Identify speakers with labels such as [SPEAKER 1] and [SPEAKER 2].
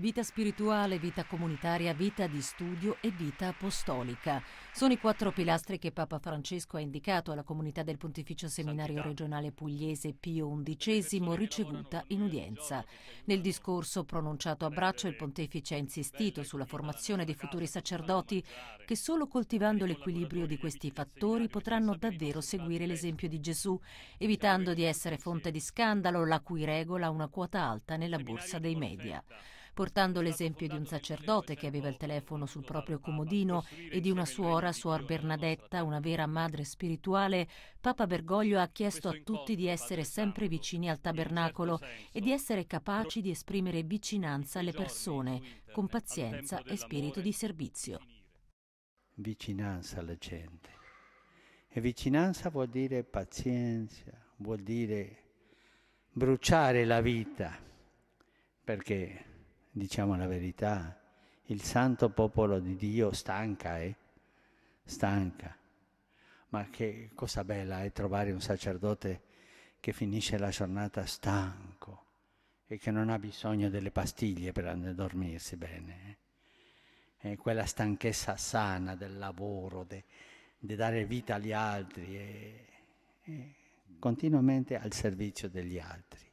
[SPEAKER 1] Vita spirituale, vita comunitaria, vita di studio e vita apostolica. Sono i quattro pilastri che Papa Francesco ha indicato alla comunità del Pontificio Seminario Regionale Pugliese Pio XI, ricevuta in udienza. Nel discorso pronunciato a braccio, il Pontefice ha insistito sulla formazione dei futuri sacerdoti che solo coltivando l'equilibrio di questi fattori potranno davvero seguire l'esempio di Gesù, evitando di essere fonte di scandalo, la cui regola ha una quota alta nella borsa dei media portando l'esempio di un sacerdote che aveva il telefono sul proprio comodino e di una suora, suor Bernadetta, una vera madre spirituale, Papa Bergoglio ha chiesto a tutti di essere sempre vicini al tabernacolo e di essere capaci di esprimere vicinanza alle persone, con pazienza e spirito di servizio.
[SPEAKER 2] Vicinanza alla gente. E vicinanza vuol dire pazienza, vuol dire bruciare la vita, perché diciamo la verità, il santo popolo di Dio stanca, eh? Stanca. Ma che cosa bella è eh, trovare un sacerdote che finisce la giornata stanco e che non ha bisogno delle pastiglie per andare a dormirsi bene. Eh? eh quella stanchezza sana del lavoro, di de dare vita agli altri, e, e continuamente al servizio degli altri.